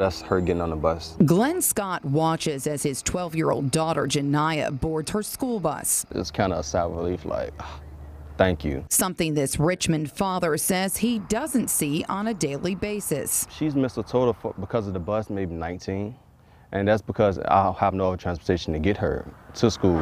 That's her getting on the bus. Glenn Scott watches as his 12 year old daughter, Janaya, boards her school bus. It's kind of a sad relief, like, thank you. Something this Richmond father says he doesn't see on a daily basis. She's missed a total for, because of the bus, maybe 19. And that's because i have no other transportation to get her to school.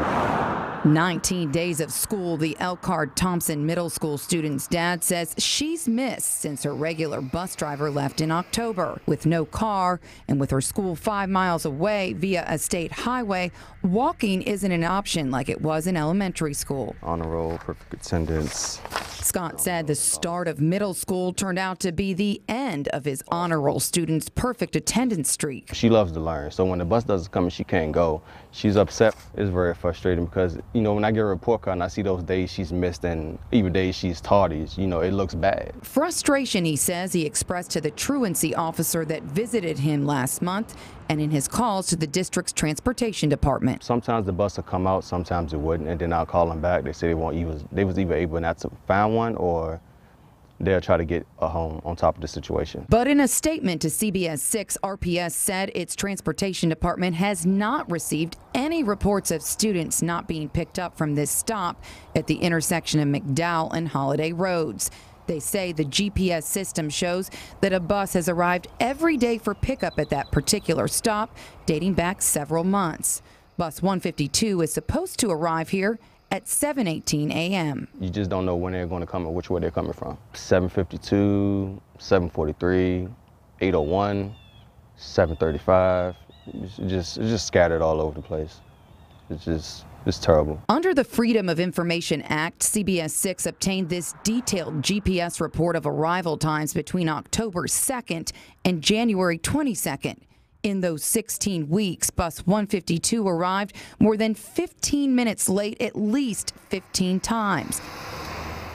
19 days of school, the Elkhart Thompson Middle School student's dad says she's missed since her regular bus driver left in October. With no car and with her school five miles away via a state highway, walking isn't an option like it was in elementary school. Honor roll, perfect attendance, Scott said the start of middle school turned out to be the end of his honor roll student's perfect attendance streak. She loves to learn, so when the bus doesn't come and she can't go, she's upset. It's very frustrating because, you know, when I get a report card and I see those days she's missed and even days she's tardy, you know, it looks bad. Frustration, he says, he expressed to the truancy officer that visited him last month and in his calls to the district's transportation department. Sometimes the bus will come out, sometimes it wouldn't, and then I'll call them back. They say they won't even, they was even able not to find one someone or they'll try to get a home on top of the situation. But in a statement to CBS 6, RPS said its transportation department has not received any reports of students not being picked up from this stop at the intersection of McDowell and Holiday Roads. They say the GPS system shows that a bus has arrived every day for pickup at that particular stop, dating back several months. Bus 152 is supposed to arrive here at 7:18 a.m. You just don't know when they're going to come or which way they're coming from. 7:52, 7:43, 8:01, 7:35. just it's just scattered all over the place. It's just it's terrible. Under the Freedom of Information Act, CBS 6 obtained this detailed GPS report of arrival times between October 2nd and January 22nd. In those 16 weeks, bus 152 arrived more than 15 minutes late at least 15 times.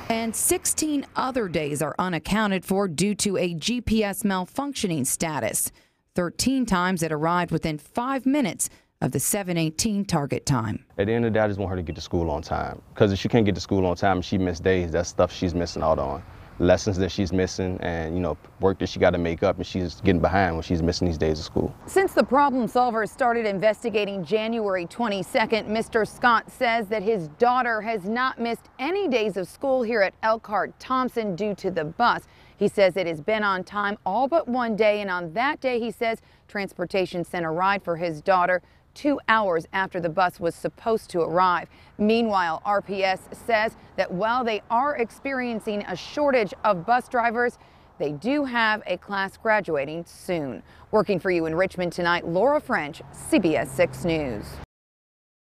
And 16 other days are unaccounted for due to a GPS malfunctioning status. 13 times it arrived within five minutes of the 718 target time. At the end of the day, I just want her to get to school on time because if she can't get to school on time and she missed days, that's stuff she's missing out on lessons that she's missing and you know work that she got to make up and she's getting behind when she's missing these days of school. Since the problem solver started investigating January 22nd, Mr. Scott says that his daughter has not missed any days of school here at Elkhart Thompson due to the bus. He says it has been on time all but one day and on that day he says transportation sent a ride for his daughter two hours after the bus was supposed to arrive. Meanwhile, RPS says that while they are experiencing a shortage of bus drivers, they do have a class graduating soon. Working for you in Richmond tonight, Laura French, CBS 6 News.